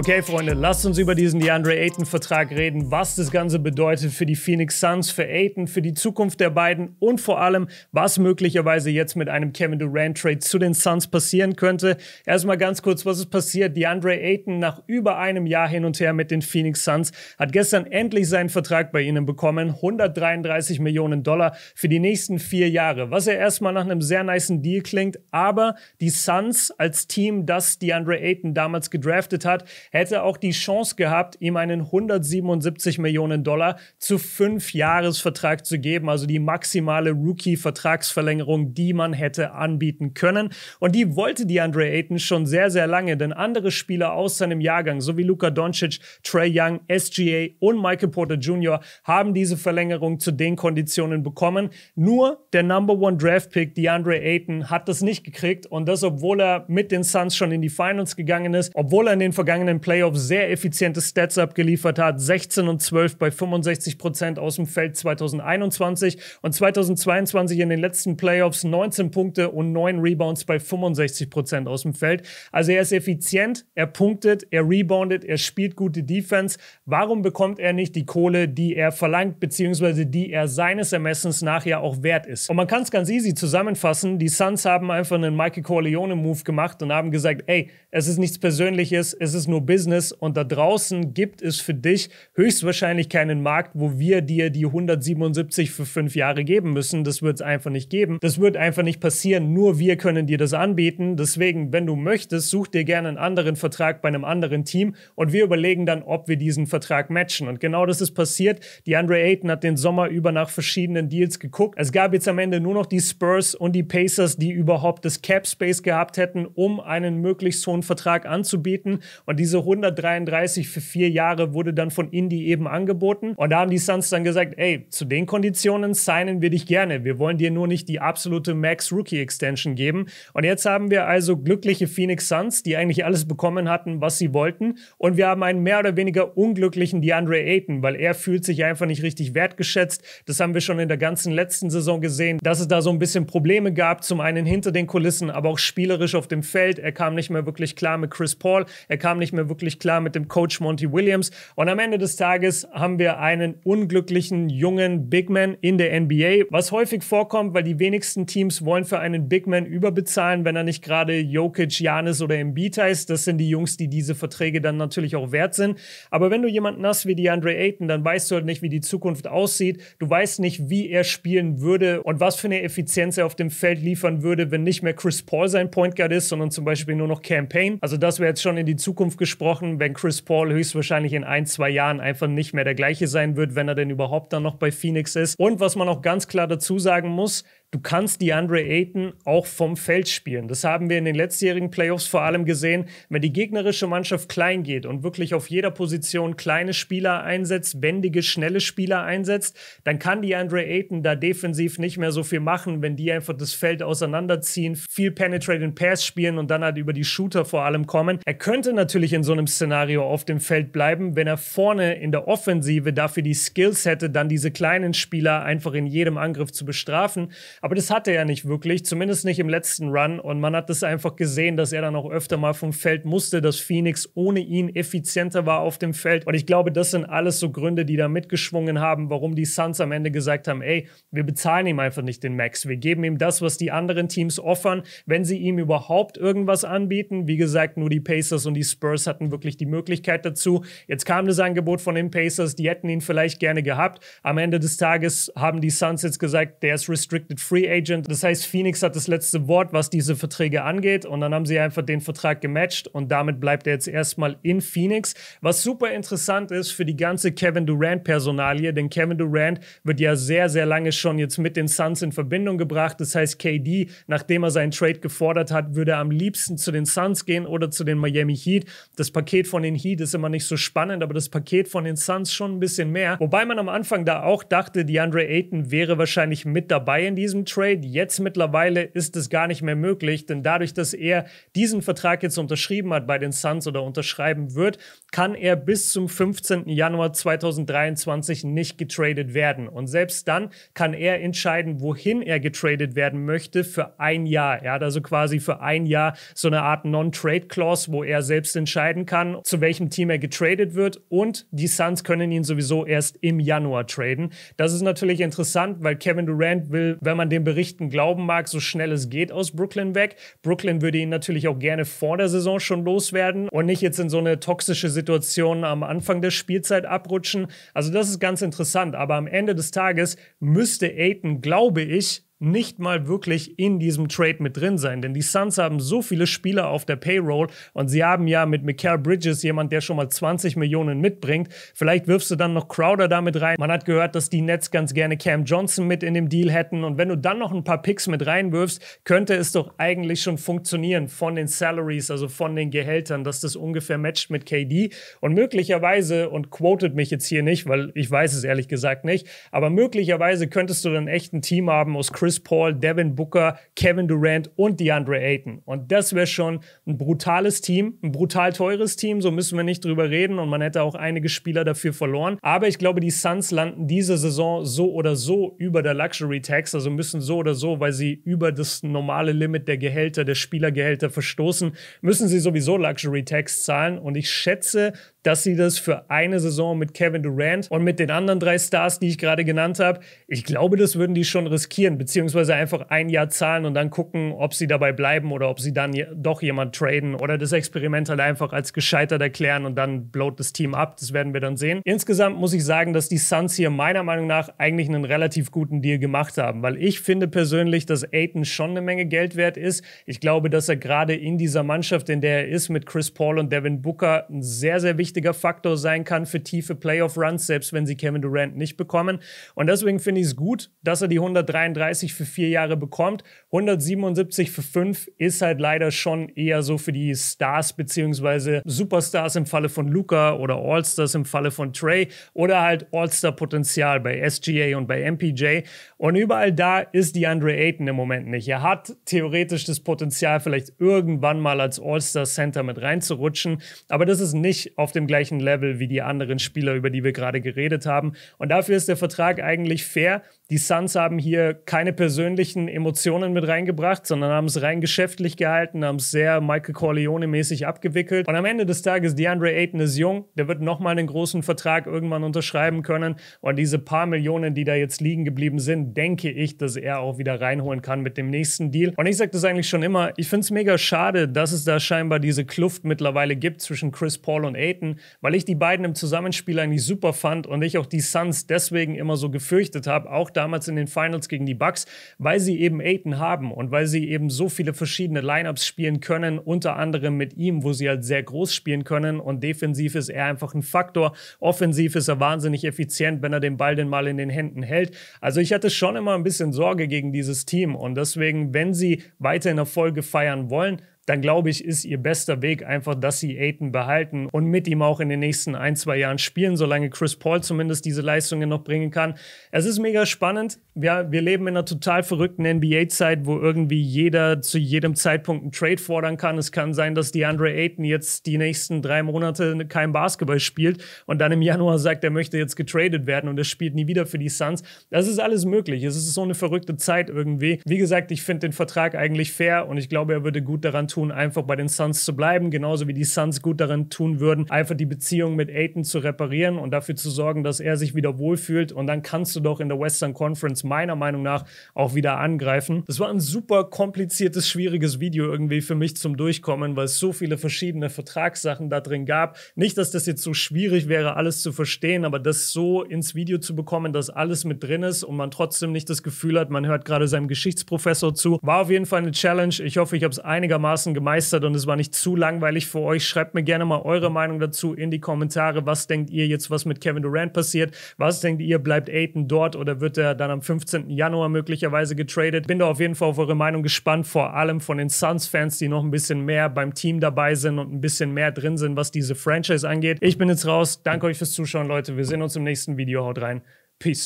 Okay, Freunde, lasst uns über diesen DeAndre Ayton-Vertrag reden, was das Ganze bedeutet für die Phoenix Suns, für Ayton, für die Zukunft der beiden und vor allem, was möglicherweise jetzt mit einem Kevin Durant-Trade zu den Suns passieren könnte. Erstmal ganz kurz, was ist passiert? DeAndre Ayton nach über einem Jahr hin und her mit den Phoenix Suns hat gestern endlich seinen Vertrag bei ihnen bekommen, 133 Millionen Dollar für die nächsten vier Jahre, was ja erstmal nach einem sehr niceen Deal klingt, aber die Suns als Team, das DeAndre Ayton damals gedraftet hat, hätte auch die Chance gehabt, ihm einen 177 Millionen Dollar zu fünf Jahresvertrag zu geben, also die maximale Rookie-Vertragsverlängerung, die man hätte anbieten können. Und die wollte die Andre Ayton schon sehr, sehr lange, denn andere Spieler aus seinem Jahrgang, so wie Luka Doncic, Trey Young, SGA und Michael Porter Jr., haben diese Verlängerung zu den Konditionen bekommen. Nur der Number One Draft Pick, DeAndre Ayton, hat das nicht gekriegt und das, obwohl er mit den Suns schon in die Finals gegangen ist, obwohl er in den vergangenen den Playoffs sehr effiziente Stats abgeliefert hat. 16 und 12 bei 65 Prozent aus dem Feld 2021 und 2022 in den letzten Playoffs 19 Punkte und 9 Rebounds bei 65 Prozent aus dem Feld. Also er ist effizient, er punktet, er reboundet, er spielt gute Defense. Warum bekommt er nicht die Kohle, die er verlangt, beziehungsweise die er seines Ermessens nach ja auch wert ist? Und man kann es ganz easy zusammenfassen. Die Suns haben einfach einen Michael Corleone-Move gemacht und haben gesagt, ey, es ist nichts Persönliches, es ist nur Business und da draußen gibt es für dich höchstwahrscheinlich keinen Markt, wo wir dir die 177 für fünf Jahre geben müssen. Das wird es einfach nicht geben. Das wird einfach nicht passieren. Nur wir können dir das anbieten. Deswegen, wenn du möchtest, such dir gerne einen anderen Vertrag bei einem anderen Team und wir überlegen dann, ob wir diesen Vertrag matchen. Und genau das ist passiert. Die Andre Ayton hat den Sommer über nach verschiedenen Deals geguckt. Es gab jetzt am Ende nur noch die Spurs und die Pacers, die überhaupt das Cap Space gehabt hätten, um einen möglichst hohen Vertrag anzubieten. Und diese diese 133 für vier Jahre wurde dann von Indy eben angeboten. Und da haben die Suns dann gesagt, ey, zu den Konditionen signen wir dich gerne. Wir wollen dir nur nicht die absolute Max Rookie Extension geben. Und jetzt haben wir also glückliche Phoenix Suns, die eigentlich alles bekommen hatten, was sie wollten. Und wir haben einen mehr oder weniger unglücklichen DeAndre Ayton, weil er fühlt sich einfach nicht richtig wertgeschätzt. Das haben wir schon in der ganzen letzten Saison gesehen, dass es da so ein bisschen Probleme gab. Zum einen hinter den Kulissen, aber auch spielerisch auf dem Feld. Er kam nicht mehr wirklich klar mit Chris Paul. Er kam nicht mehr mehr wirklich klar mit dem Coach Monty Williams. Und am Ende des Tages haben wir einen unglücklichen jungen Big Man in der NBA, was häufig vorkommt, weil die wenigsten Teams wollen für einen Big Man überbezahlen, wenn er nicht gerade Jokic, Janis oder Embiid heißt. Das sind die Jungs, die diese Verträge dann natürlich auch wert sind. Aber wenn du jemanden hast wie DeAndre Ayton, dann weißt du halt nicht, wie die Zukunft aussieht. Du weißt nicht, wie er spielen würde und was für eine Effizienz er auf dem Feld liefern würde, wenn nicht mehr Chris Paul sein Point Guard ist, sondern zum Beispiel nur noch Campaign. Also das wäre jetzt schon in die Zukunft geschaut gesprochen, wenn Chris Paul höchstwahrscheinlich in ein, zwei Jahren einfach nicht mehr der gleiche sein wird, wenn er denn überhaupt dann noch bei Phoenix ist. Und was man auch ganz klar dazu sagen muss, du kannst DeAndre Ayton auch vom Feld spielen. Das haben wir in den letztjährigen Playoffs vor allem gesehen. Wenn die gegnerische Mannschaft klein geht und wirklich auf jeder Position kleine Spieler einsetzt, wendige, schnelle Spieler einsetzt, dann kann DeAndre Ayton da defensiv nicht mehr so viel machen, wenn die einfach das Feld auseinanderziehen, viel Penetrating Pass spielen und dann halt über die Shooter vor allem kommen. Er könnte natürlich in so einem Szenario auf dem Feld bleiben, wenn er vorne in der Offensive dafür die Skills hätte, dann diese kleinen Spieler einfach in jedem Angriff zu bestrafen. Aber das hatte er nicht wirklich, zumindest nicht im letzten Run. Und man hat das einfach gesehen, dass er dann auch öfter mal vom Feld musste, dass Phoenix ohne ihn effizienter war auf dem Feld. Und ich glaube, das sind alles so Gründe, die da mitgeschwungen haben, warum die Suns am Ende gesagt haben, ey, wir bezahlen ihm einfach nicht den Max. Wir geben ihm das, was die anderen Teams offern, wenn sie ihm überhaupt irgendwas anbieten. Wie gesagt, nur die Pacers und die Spurs hatten wirklich die Möglichkeit dazu. Jetzt kam das Angebot von den Pacers, die hätten ihn vielleicht gerne gehabt. Am Ende des Tages haben die Suns jetzt gesagt, der ist restricted Free Agent. Das heißt, Phoenix hat das letzte Wort, was diese Verträge angeht. Und dann haben sie einfach den Vertrag gematcht und damit bleibt er jetzt erstmal in Phoenix. Was super interessant ist für die ganze Kevin Durant-Personalie, denn Kevin Durant wird ja sehr, sehr lange schon jetzt mit den Suns in Verbindung gebracht. Das heißt, KD, nachdem er seinen Trade gefordert hat, würde am liebsten zu den Suns gehen oder zu den Miami Heat. Das Paket von den Heat ist immer nicht so spannend, aber das Paket von den Suns schon ein bisschen mehr. Wobei man am Anfang da auch dachte, DeAndre Ayton wäre wahrscheinlich mit dabei in diesem diesen Trade. Jetzt mittlerweile ist es gar nicht mehr möglich, denn dadurch, dass er diesen Vertrag jetzt unterschrieben hat bei den Suns oder unterschreiben wird, kann er bis zum 15. Januar 2023 nicht getradet werden. Und selbst dann kann er entscheiden, wohin er getradet werden möchte für ein Jahr. Er hat also quasi für ein Jahr so eine Art Non-Trade-Clause, wo er selbst entscheiden kann, zu welchem Team er getradet wird. Und die Suns können ihn sowieso erst im Januar traden. Das ist natürlich interessant, weil Kevin Durant will, wenn man den Berichten glauben mag, so schnell es geht aus Brooklyn weg. Brooklyn würde ihn natürlich auch gerne vor der Saison schon loswerden und nicht jetzt in so eine toxische Situation am Anfang der Spielzeit abrutschen. Also das ist ganz interessant. Aber am Ende des Tages müsste Aiton, glaube ich, nicht mal wirklich in diesem Trade mit drin sein, denn die Suns haben so viele Spieler auf der Payroll und sie haben ja mit Mikael Bridges jemand, der schon mal 20 Millionen mitbringt. Vielleicht wirfst du dann noch Crowder damit rein. Man hat gehört, dass die Nets ganz gerne Cam Johnson mit in dem Deal hätten und wenn du dann noch ein paar Picks mit reinwirfst, könnte es doch eigentlich schon funktionieren von den Salaries, also von den Gehältern, dass das ungefähr matcht mit KD und möglicherweise und quotet mich jetzt hier nicht, weil ich weiß es ehrlich gesagt nicht, aber möglicherweise könntest du dann echt ein Team haben aus Chris Chris Paul, Devin Booker, Kevin Durant und DeAndre Ayton. Und das wäre schon ein brutales Team, ein brutal teures Team, so müssen wir nicht drüber reden und man hätte auch einige Spieler dafür verloren. Aber ich glaube, die Suns landen diese Saison so oder so über der Luxury Tax, also müssen so oder so, weil sie über das normale Limit der Gehälter, der Spielergehälter verstoßen, müssen sie sowieso Luxury Tax zahlen. Und ich schätze, dass sie das für eine Saison mit Kevin Durant und mit den anderen drei Stars, die ich gerade genannt habe, ich glaube, das würden die schon riskieren, beziehungsweise beziehungsweise einfach ein Jahr zahlen und dann gucken, ob sie dabei bleiben oder ob sie dann doch jemand traden oder das Experiment halt einfach als gescheitert erklären und dann blowt das Team ab. Das werden wir dann sehen. Insgesamt muss ich sagen, dass die Suns hier meiner Meinung nach eigentlich einen relativ guten Deal gemacht haben, weil ich finde persönlich, dass Aiton schon eine Menge Geld wert ist. Ich glaube, dass er gerade in dieser Mannschaft, in der er ist, mit Chris Paul und Devin Booker ein sehr, sehr wichtiger Faktor sein kann für tiefe Playoff-Runs, selbst wenn sie Kevin Durant nicht bekommen. Und deswegen finde ich es gut, dass er die 133 160 für vier Jahre bekommt. 177 für fünf ist halt leider schon eher so für die Stars bzw. Superstars im Falle von Luca oder Allstars im Falle von Trey oder halt Allstar-Potenzial bei SGA und bei MPJ. Und überall da ist die Andre Ayton im Moment nicht. Er hat theoretisch das Potenzial, vielleicht irgendwann mal als All-Star-Center mit reinzurutschen, aber das ist nicht auf dem gleichen Level wie die anderen Spieler, über die wir gerade geredet haben. Und dafür ist der Vertrag eigentlich fair. Die Suns haben hier keine persönlichen Emotionen mit reingebracht, sondern haben es rein geschäftlich gehalten, haben es sehr Michael Corleone-mäßig abgewickelt. Und am Ende des Tages, DeAndre Ayton ist jung, der wird nochmal einen großen Vertrag irgendwann unterschreiben können. Und diese paar Millionen, die da jetzt liegen geblieben sind, denke ich, dass er auch wieder reinholen kann mit dem nächsten Deal. Und ich sage das eigentlich schon immer, ich finde es mega schade, dass es da scheinbar diese Kluft mittlerweile gibt zwischen Chris Paul und Ayton, weil ich die beiden im Zusammenspiel eigentlich super fand und ich auch die Suns deswegen immer so gefürchtet habe, auch damals in den Finals gegen die Bucks Bucks, weil sie eben Aiden haben und weil sie eben so viele verschiedene Lineups spielen können, unter anderem mit ihm, wo sie halt sehr groß spielen können und defensiv ist er einfach ein Faktor. Offensiv ist er wahnsinnig effizient, wenn er den Ball denn mal in den Händen hält. Also ich hatte schon immer ein bisschen Sorge gegen dieses Team und deswegen, wenn sie weiterhin Erfolge feiern wollen, dann glaube ich, ist ihr bester Weg einfach, dass sie Aiton behalten und mit ihm auch in den nächsten ein, zwei Jahren spielen, solange Chris Paul zumindest diese Leistungen noch bringen kann. Es ist mega spannend. Ja, wir leben in einer total verrückten NBA-Zeit, wo irgendwie jeder zu jedem Zeitpunkt einen Trade fordern kann. Es kann sein, dass DeAndre Ayton jetzt die nächsten drei Monate kein Basketball spielt und dann im Januar sagt, er möchte jetzt getradet werden und er spielt nie wieder für die Suns. Das ist alles möglich. Es ist so eine verrückte Zeit irgendwie. Wie gesagt, ich finde den Vertrag eigentlich fair und ich glaube, er würde gut daran tun, tun, einfach bei den Suns zu bleiben, genauso wie die Suns gut darin tun würden, einfach die Beziehung mit Aiton zu reparieren und dafür zu sorgen, dass er sich wieder wohlfühlt. Und dann kannst du doch in der Western Conference meiner Meinung nach auch wieder angreifen. Das war ein super kompliziertes, schwieriges Video irgendwie für mich zum Durchkommen, weil es so viele verschiedene Vertragssachen da drin gab. Nicht, dass das jetzt so schwierig wäre, alles zu verstehen, aber das so ins Video zu bekommen, dass alles mit drin ist und man trotzdem nicht das Gefühl hat, man hört gerade seinem Geschichtsprofessor zu, war auf jeden Fall eine Challenge. Ich hoffe, ich habe es einigermaßen einigermaßen gemeistert und es war nicht zu langweilig für euch. Schreibt mir gerne mal eure Meinung dazu in die Kommentare. Was denkt ihr jetzt, was mit Kevin Durant passiert? Was denkt ihr, bleibt Aiden dort oder wird er dann am 15. Januar möglicherweise getradet? Bin da auf jeden Fall auf eure Meinung gespannt, vor allem von den Suns-Fans, die noch ein bisschen mehr beim Team dabei sind und ein bisschen mehr drin sind, was diese Franchise angeht. Ich bin jetzt raus. Danke euch fürs Zuschauen, Leute. Wir sehen uns im nächsten Video. Haut rein. Peace.